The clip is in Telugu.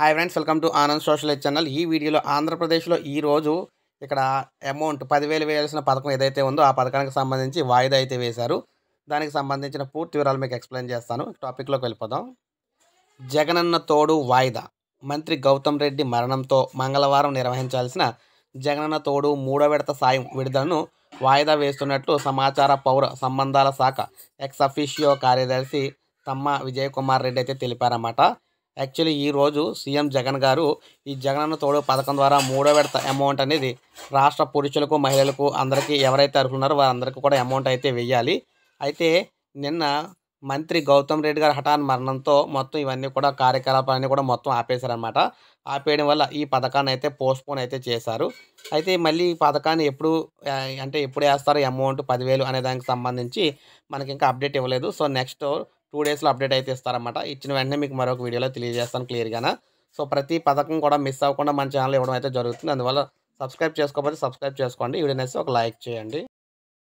hi friends welcome to Anand social channel ఈ వీడియోలో ఆంధ్రప్రదేశ్లో ఈరోజు ఇక్కడ అమౌంట్ పదివేలు వేయాల్సిన పథకం ఏదైతే ఉందో ఆ పథకానికి సంబంధించి వాయిదా అయితే వేశారు దానికి సంబంధించిన పూర్తి వివరాలు మీకు ఎక్స్ప్లెయిన్ చేస్తాను టాపిక్లోకి వెళ్ళిపోదాం జగనన్న తోడు వాయిదా మంత్రి గౌతమ్ రెడ్డి మరణంతో మంగళవారం నిర్వహించాల్సిన జగనన్న తోడు మూడో విడత సాయం విడుదలను వాయిదా వేస్తున్నట్లు సమాచార పౌర సంబంధాల శాఖ ఎక్స్ అఫీషియో కార్యదర్శి తమ్మ విజయకుమార్ రెడ్డి అయితే తెలిపారన్నమాట యాక్చువల్లీ ఈరోజు సీఎం జగన్ గారు ఈ జగనన్న తోడు పథకం ద్వారా మూడో విడత అమౌంట్ అనేది రాష్ట్ర పురుషులకు మహిళలకు అందరికీ ఎవరైతే అర్హులున్నారో వారందరికీ కూడా అమౌంట్ అయితే వెయ్యాలి అయితే నిన్న మంత్రి గౌతమ్ రెడ్డి గారు హఠాన్ మరణంతో మొత్తం ఇవన్నీ కూడా కార్యకలాపాలన్నీ కూడా మొత్తం ఆపేశారనమాట ఆపేయడం వల్ల ఈ పథకాన్ని అయితే పోస్ట్పోన్ అయితే చేశారు అయితే మళ్ళీ ఈ పథకాన్ని ఎప్పుడు అంటే ఎప్పుడు వేస్తారు అమౌంట్ పదివేలు అనే దానికి సంబంధించి మనకి ఇంకా అప్డేట్ ఇవ్వలేదు సో నెక్స్ట్ టూ డేస్లో అప్డేట్ అయితే ఇస్తారన్నమాట ఇచ్చిన వెంటనే మీకు మరొక వీడియోలో తెలియజేస్తాను క్లియర్గా సో ప్రతి పథకం కూడా మిస్ అవ్వకుండా మన ఛానల్ ఇవ్వడం అయితే జరుగుతుంది అందువల్ల సబ్స్క్రైబ్ చేసుకోకపోతే సబ్స్క్రైబ్ చేసుకోండి వీడియోనేసి ఒక లైక్ చేయండి